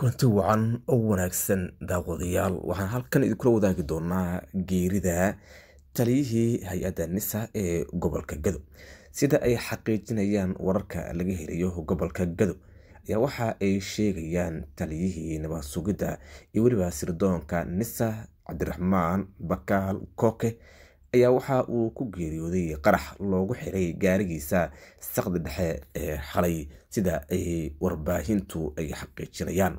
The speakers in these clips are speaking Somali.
kulanti wacan oo wanaagsan daawadayaal waxaan halkan idinkula wadaagi doonaa geerida taliyihii hay-adda nisa ee gobolka gado sida ay xaqiijinayaan wararka laga helayo gobolka gado ayaa waxa ay sheegayaan taliyihii nabad iyo weliba sirdoonka nisa cabdiraxmaan bakaal kooke ayaa waxa uu ku geeriyooday qarax loogu xiray gaarigiisa saqda dhexe ee xalay sida ay warbaahintu ay xaqiijinayaan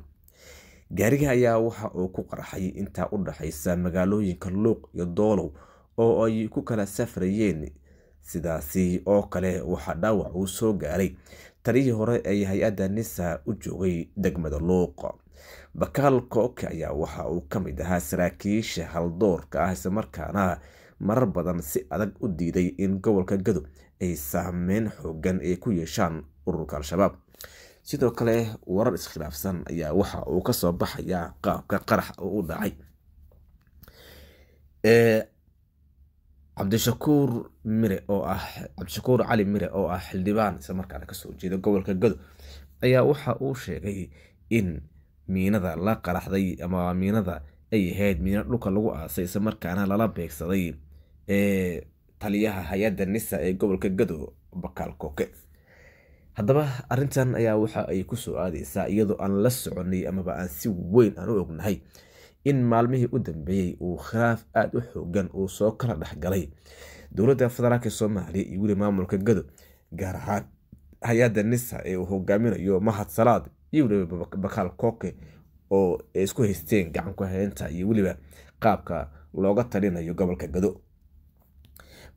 gaariga ayaa waxa uu ku qarxay intaa u dhaxaysa magaalooyinka luuq iyo doolow oo ay ku kala safrayeen sidaasi oo kale waxaa dhaawac uu soo gaaray taliyii hore ee hay-adda nisa u joogay degmada luuq bakaal kooke ayaa waxa uu ka mid ahaa saraakiisha haldoorka ah islamarkaana marar badan si adag u diiday in gobolka gadow ay saameyn xoogan ay ku yeeshaan ururka al-shabaab sidoo kale warar iskhilaafsan ayaa waxa uu kasoo baxayaa qaabka qarax oo u dhacay cabdishakuur mire oo ah cabdishakuur cali mire oo ah xildhibaan isla kasoo jeeda gobolka gado ayaa waxa uu sheegay in miinada la qaraxday ama miinada ay ahayd miina dhulka lagu aasay islamarkaana lala beegsaday taliyaha hay-adda nisa ee gobolka gado bakaal kooke haddaba arintan ayaa waxa ay kusoo aadeysaa iyadoo aan la soconay amaba aan si weyn aan u ognahay in maalmihii u dambeeyey uu khilaaf aada u xoogan uu soo kala dhexgalay dowladda federaalk soomaaliya iyo weli maamulka gado gaar ahaan hay-adda nisa ee uu hogaaminayo mahad salaad iyo weliba bakaal kooke oo isku haysteen gacan ku haynta iyo weliba qaabka looga talinayo gobolka gado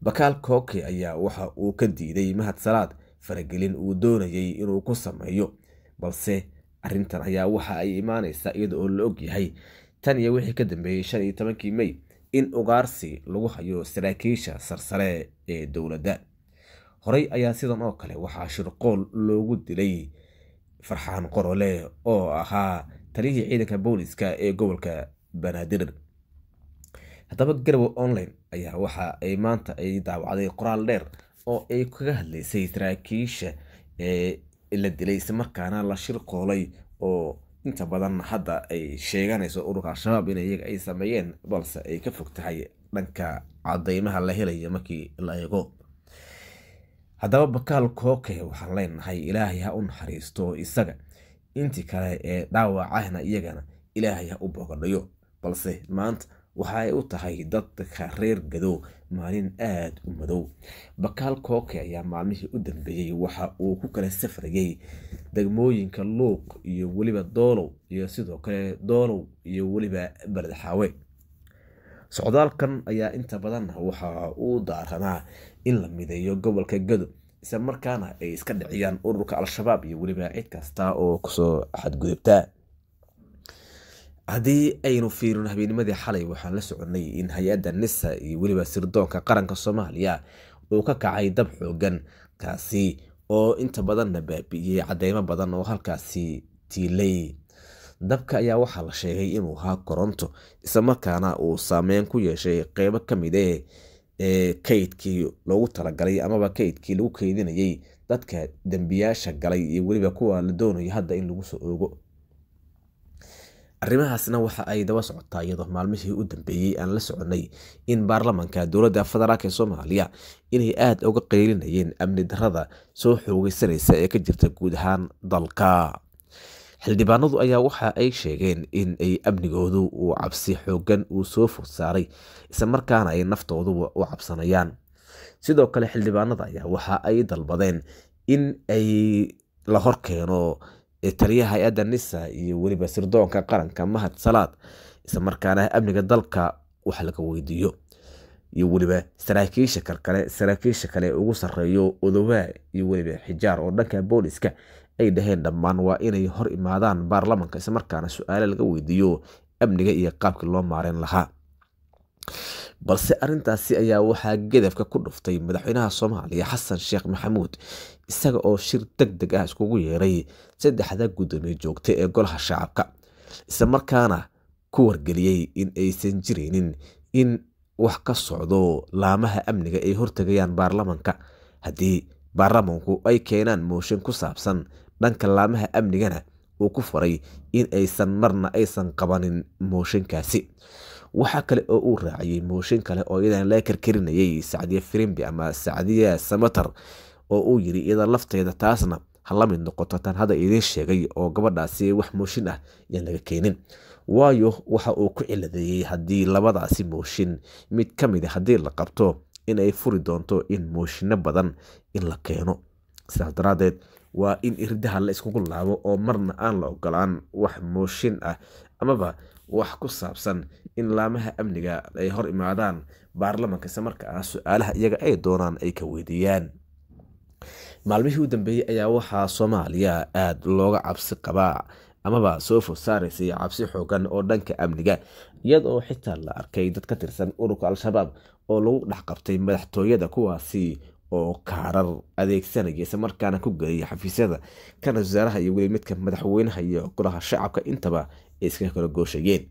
bakaal kooke ayaa waxa uu ka diiday mahad salaad faragelin uu doonayay inuu ku sameeyo balse arintan ayaa waxa ay imaaneysaa iyada oo la yahay tan iyo wixii ka dambeeyey shan iyo tobankii mey in ugaarsi lagu hayo saraakiisha sarsare ee dowladda horey ayaa sidan oo kale waxaa shirqool loogu dilay farxaan qorole oo ahaa taliyihii ciidanka booliska ee gobolka banaadir haddaba garwa online ayaa waxa ay maanta ay daawacday qoraal dheer oo ay kaga hadlaysay saraakiisha la dilay isla la la qoolay oo inta badan hadda ay sheeganayso ururka al-shabaab in iyaga ay sameeyeen balse ay ka fog tahay dhanka cadeymaha la helaya markii la eego haddaba bakaal kooke waxaan leenahay ilaahay ha u naxariisto isaga intii kale ee dhaawacahna iyagana ilaahay ha u boogadhayo balse maanta waxa ay u tahay dadka reer gadow maalin aada u madow bakaal kooke ayaa maalmihii u dambeeyey waxa uu ku kala safrayay degmooyinka luuq iyo weliba doolow iyo sidoo kale doolow iyo weliba baledxaawe socdaalkan ayaa inta badanna waxa uu daaranaa in la mideeyo gobolka gado isla markaana ay iska dhiciyaan ururka al-shabaab iyo weliba cid kasta oo kusoo xadgudubtaa haddii aynu fiirino habeenimadii xalay waxaan la soconnay in hay-adda nisa iyo weliba sirdoonka qaranka soomaaliya uu ka kacay dab xoogan kaasi oo inta badanna baabi'iyey cadeymo badan oo halkaasi tiilay dabka ayaa waxaa la sheegay inuu ahaa koronto islamarkaana uu saameyn ku yeeshay qeybo ka mid e ee kaydkii loogu talagalay amaba kaydkii lagu keydinayay dadka dembiyaasha galay iyo weliba kuwa la doonayo hadda in lagu soo oogo arrimahaasna waxa ay daba socotaa iyadoo maalmihii u dambeeyey aan la soconay in baarlamanka dowladda federaalk ee soomaaliya inay aada uga qeylinayeen amni darada soo xoogeysanaysa ee ka jirta guud ahaan dalka xildhibaanadu ayaa waxa ay sheegeen in ay amnigoodu uu cabsi xooggan uu soo fog saaray islamarkaana ay naftooduba u cabsanayaan sidoo kale xildhibaanada ayaa waxa ay dalbadeen in ay la horkeeno taliyaha hay-adda nisa iyo weliba sirdoonka qaranka mahad salaad islamarkaana amniga dalka wax laga weydiiyo iyo weliba saraakiisha kakale saraakiisha kale ugu sareeyo odowaa iyo weliba xijaar oo dhanka booliska ay dhaheen dhammaan waa inay hor imaadaan baarlamanka islamarkaana su-aale laga weydiiyo amniga iyo qaabkii loo maareyn lahaa balse arintaasi ayaa waxaa gadafka ku dhuftay madaxweynaha soomaaliya xasan sheekh maxamuud isaga oo shir deg deg ah iskugu yeeray saddexda guddoomiye joogta ee golaha shacabka isla markaana ku wargeliyey in aysan jiraynin in wax ka socdo laamaha amniga ay hortegayaan baarlamanka haddii baarlamanku ay keenaan mooshin ku saabsan dhanka laamaha amnigana uu ku faray in aysan marna aysan qabanin mooshinkaasi waxaa kale oo uu raaciyay mooshin kale oo iyadan laga karkarinayay sacdiya firimbi ama sacdiya samatar oo uu yiri iyada lafteeda taasna ha la mid noqoto tan hadda idiin sheegay oo gabadhaasi wax mooshin ah yaan laga keenin waayo waxa uu ku ciladeeyey haddii labadaasi mooshin mid ka mid a ah haddii la qabto inay furi doonto in mooshino badan in la keeno sidaas daraadeed waa in irdaha la iskugu laabo oo marna aan la ogolaan wax mooshin ah amaba wax ku saabsan in laamaha amniga ay hor imaadaan baarlamanka ise markaana ah su-aalaha iyaga ay doonaan ay ka weydiiyaan maalmihii u dambeeyey ayaa waxaa soomaaliya aada looga cabsi qabaa amaba soo fo saaraysay cabsi xoogan oo dhanka amniga iyadoo xitaa la arkay dad ka tirsan ururka al-shabaab oo lagu dhex qabtay madaxtooyada kuwaasi oo kaarar adeegsanaya isla markaana ku geliyay xafiisyada kana wasaaraha iyo weli midka madaxweynaha iyo golaha shacabka intaba ay iskaga kala gooshayeen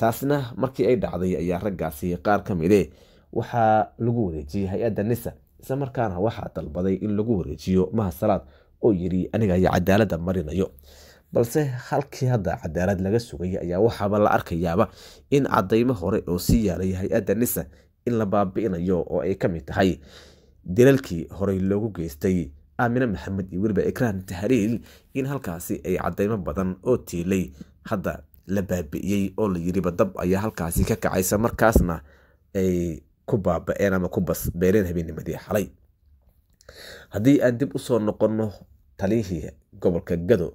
taasna markii ay dhacday ayaa raggaasi qaar ka mide eh, waxaa lagu wareejiyey hay-adda nisa isla markaana waxaa dalbaday in lagu wareejiyo mahasalaad oo yiri aniga ayaa cadaalada marinayo balse halkii hadda cadaalad laga sugay ayaa waxaaba la arkayaaba in cadaymo hore oo sii yaalay hay-adda nisa in la baabi'inayo oo ay ka mid tahay dilalkii horey loogu geystay aamine maxamed iyo weliba ikraan tahriil in halkaasi ay cadeymo badan oo tiilay hadda la baabi'iyey oo la yiriba dab ayaa halkaasi ka kacaysa markaasna ay ku baaba-een ama ku basbeereen habeennimadii xalay haddii aan dib usoo noqonno taliyihii gobolka gado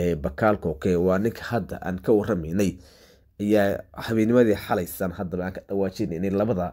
ee bakaal waa ninka hadda aan ka waramaynay ayaa habeennimadii xalaysan haddaba aan ka dhawaajinaynay labada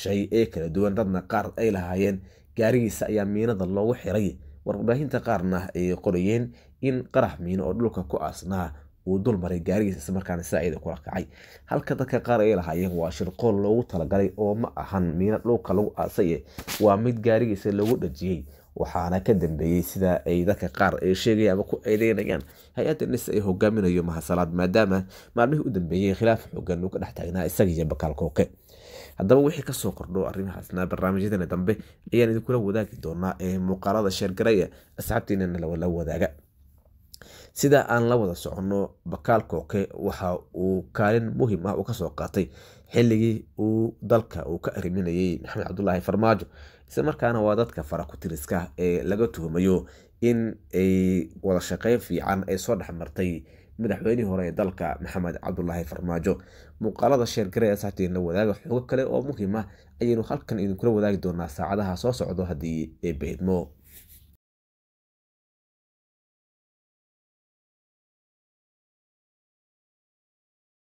shay ee kala duwan dadna qaar ay lahaayeen gaarigiisa ayaa miinada loogu xiray warbaahinta qaarna ayay qorayeen in qarax miino oo dhulka ku aasnaa uu dul maray gaarigiisa islamarkaana saaciida ah kula kacay halka dadka qaar ay lahaayeen waa shirqool loogu talagalay oo ma ahan miino dhulka lagu aasaye waa mid gaarigiisa lagu dhajiyey waxaana ka dambeeyey sida ay dadka qaar ay sheegaya ama ku eedeynayaan hay-adda nis ay hogaaminayo mahasalaad maadaama maalmihii u dambeeyey khilaaf xoogan uu ka dhex taagnaa isaga iyo bakaal kooke haddaba wixii kasoo kordho arrimahaasna barnaamijyadeena dambe ayaan idinkula wadaagi doonaa ee muuqaalada sheergaraya asxaabtiinana la wadaaga sida aan la wada socono bakaal kooke waxa uu kaalin muhiim ah uu kasoo qaatay xilligii uu dalka uu ka arriminayey maxamed cabdulaahi farmaajo isla markaana waa dadka farakutiriska ee laga tuhmayo in ay wadashaqeyn fiican ay soo dhexmartay madaxweynihii hore ee dalka maxamed cabdulaahi farmaajo muuqaalada sheergare ee saateena wadaaga xogo kale oo muhiim ah ayaynu halkan idinkula wadaagi doonaa saacadaha soo socdo haddii ee beedmo